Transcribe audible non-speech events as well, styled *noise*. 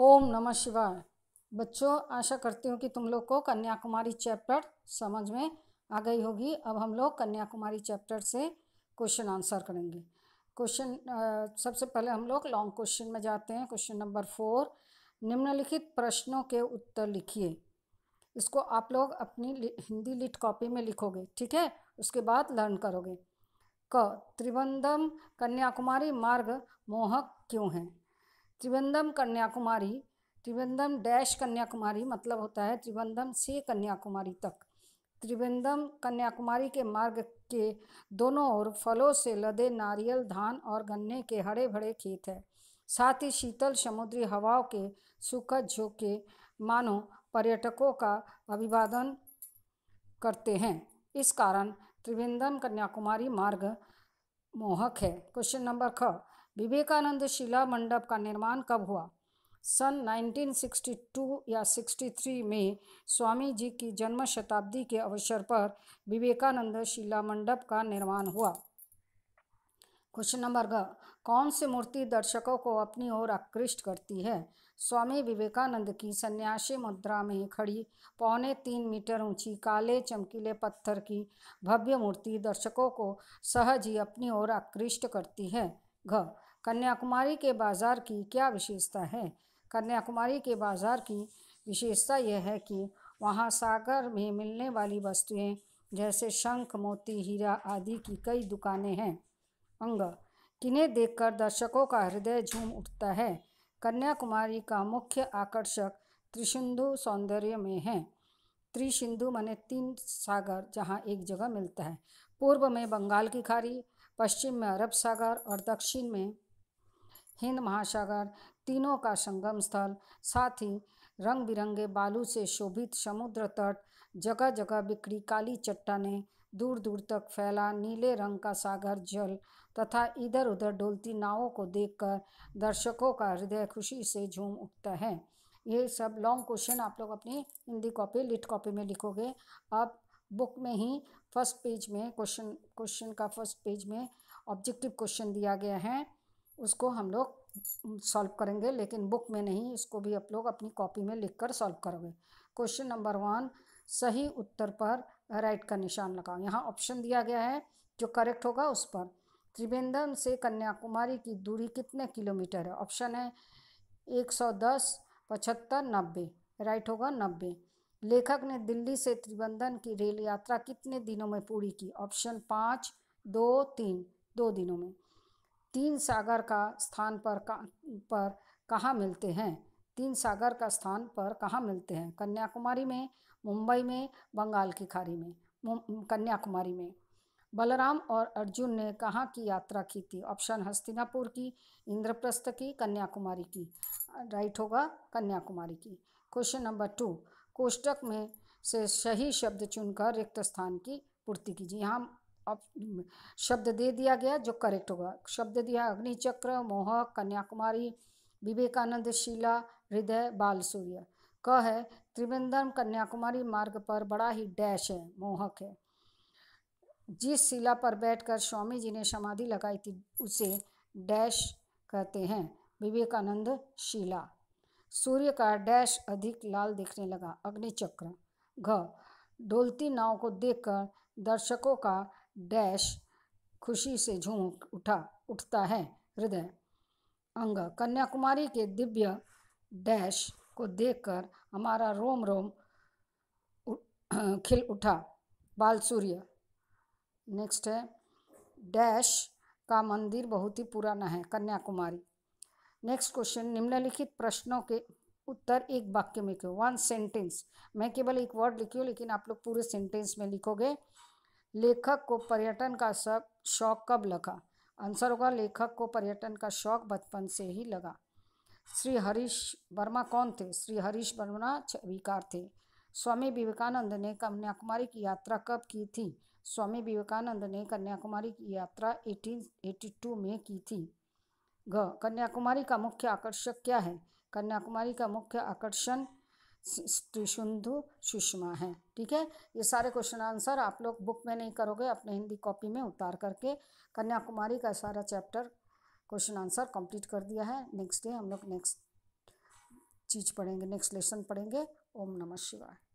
ओम नमः शिवाय बच्चों आशा करती हूँ कि तुम लोग को कन्याकुमारी चैप्टर समझ में आ गई होगी अब हम लोग कन्याकुमारी चैप्टर से क्वेश्चन आंसर करेंगे क्वेश्चन सबसे पहले हम लोग लॉन्ग क्वेश्चन में जाते हैं क्वेश्चन नंबर फोर निम्नलिखित प्रश्नों के उत्तर लिखिए इसको आप लोग अपनी लि, हिंदी लिट कॉपी में लिखोगे ठीक है उसके बाद लर्न करोगे क त्रिबंधम कन्याकुमारी मार्ग मोहक क्यों है त्रिवेंद्रम कन्याकुमारी त्रिवेंद्रम डैश कन्याकुमारी मतलब होता है त्रिवेंद्रम से कन्याकुमारी तक त्रिवेंद्रम कन्याकुमारी के मार्ग के दोनों ओर फलों से लदे नारियल धान और गन्ने के हरे भरे खेत है साथ ही शीतल समुद्री हवाओं के सुखद झोंके मानो पर्यटकों का अभिवादन करते हैं इस कारण त्रिवेंद्रम कन्याकुमारी मार्ग मोहक है क्वेश्चन नंबर ख विवेकानंद शिला मंडप का निर्माण कब हुआ सन 1962 या 63 में स्वामी जी की जन्म शताब्दी के अवसर पर विवेकानंद शिला मंडप का निर्माण हुआ क्वेश्चन नंबर ग कौन सी मूर्ति दर्शकों को अपनी ओर आकृष्ट करती है स्वामी विवेकानंद की सन्यासी मुद्रा में खड़ी पौने तीन मीटर ऊंची काले चमकीले पत्थर की भव्य मूर्ति दर्शकों को सहज ही अपनी ओर आकृष्ट करती है घ कन्याकुमारी के बाज़ार की क्या विशेषता है कन्याकुमारी के बाज़ार की विशेषता यह है कि वहाँ सागर में मिलने वाली वस्तुएं जैसे शंख मोती हीरा आदि की कई दुकानें हैं अंग किन्हें देखकर दर्शकों का हृदय झूम उठता है कन्याकुमारी का मुख्य आकर्षक त्रिशिंधु सौंदर्य में है त्रिशिंधु मने तीन सागर जहाँ एक जगह मिलता है पूर्व में बंगाल की खाड़ी पश्चिम में अरब सागर और दक्षिण में हिंद महासागर तीनों का संगम स्थल साथ ही रंग बिरंगे बालू से शोभित समुद्र तट जगह जगह बिखरी काली चट्टाने दूर दूर तक फैला नीले रंग का सागर जल तथा इधर उधर डोलती नावों को देखकर दर्शकों का हृदय खुशी से झूम उठता है ये सब लॉन्ग क्वेश्चन आप लोग अपनी हिंदी कॉपी लिट कॉपी में लिखोगे अब बुक में ही फर्स्ट पेज में क्वेश्चन क्वेश्चन का फर्स्ट पेज में ऑब्जेक्टिव क्वेश्चन दिया गया है उसको हम लोग सॉल्व करेंगे लेकिन बुक में नहीं इसको भी आप लोग अपनी कॉपी में लिख कर सॉल्व करोगे क्वेश्चन नंबर वन सही उत्तर पर राइट का निशान लगाओ यहाँ ऑप्शन दिया गया है जो करेक्ट होगा उस पर त्रिवेंद्रम से कन्याकुमारी की दूरी कितने किलोमीटर है ऑप्शन है एक सौ दस पचहत्तर नब्बे राइट होगा नब्बे लेखक ने दिल्ली से त्रिबंधन की रेल यात्रा कितने दिनों में पूरी की ऑप्शन पाँच दो तीन दो दिनों में तीन सागर का स्थान पर का, पर कहाँ मिलते हैं तीन सागर का स्थान पर कहाँ मिलते हैं कन्याकुमारी में मुंबई में बंगाल की खाड़ी में कन्याकुमारी में बलराम और अर्जुन ने कहाँ की यात्रा की थी ऑप्शन हस्तिनापुर की इंद्रप्रस्थ की कन्याकुमारी की राइट होगा कन्याकुमारी की क्वेश्चन नंबर टू कोष्टक में से सही शब्द चुनकर रिक्त स्थान की पूर्ति कीजिए यहाँ अब शब्द दे दिया गया जो करेक्ट होगा शब्द दिया अग्निचक्र मोहक कन्याकुमारी विवेकानंद शिला हृदय बाल सूर्य क है त्रिवेंद्रम कन्याकुमारी मार्ग पर बड़ा ही डैश है मोहक है जिस शिला पर बैठकर स्वामी जी ने समाधि लगाई थी उसे डैश कहते हैं विवेकानंद शिला सूर्य का डैश अधिक लाल देखने लगा अग्निचक्र घ डोलती नाव को देखकर दर्शकों का डैश खुशी से झूम उठा उठता है हृदय अंग कन्याकुमारी के दिव्य डैश को देखकर हमारा रोम रोम *clears throat* खिल उठा बाल सूर्य नेक्स्ट है डैश का मंदिर बहुत ही पुराना है कन्याकुमारी नेक्स्ट क्वेश्चन निम्नलिखित प्रश्नों के उत्तर एक वाक्य में क्यों वन सेंटेंस मैं केवल एक वर्ड लिखी हूँ लेकिन आप लोग पूरे सेंटेंस में लिखोगे लेखक को पर्यटन का सब शौक कब लगा आंसर होगा लेखक को पर्यटन का शौक बचपन से ही लगा श्री हरीश वर्मा कौन थे श्री हरीश वर्मा छविकार थे स्वामी विवेकानंद ने कन्याकुमारी की यात्रा कब की थी स्वामी विवेकानंद ने कन्याकुमारी की यात्रा 1882 में की थी घ कन्याकुमारी का मुख्य आकर्षक क्या है कन्याकुमारी का मुख्य आकर्षण त्रिशुंधु सुषमा है ठीक है ये सारे क्वेश्चन आंसर आप लोग बुक में नहीं करोगे अपने हिंदी कॉपी में उतार करके कन्याकुमारी का सारा चैप्टर क्वेश्चन आंसर कंप्लीट कर दिया है नेक्स्ट डे हम लोग नेक्स्ट चीज़ पढ़ेंगे नेक्स्ट लेसन पढ़ेंगे ओम नमः शिवाय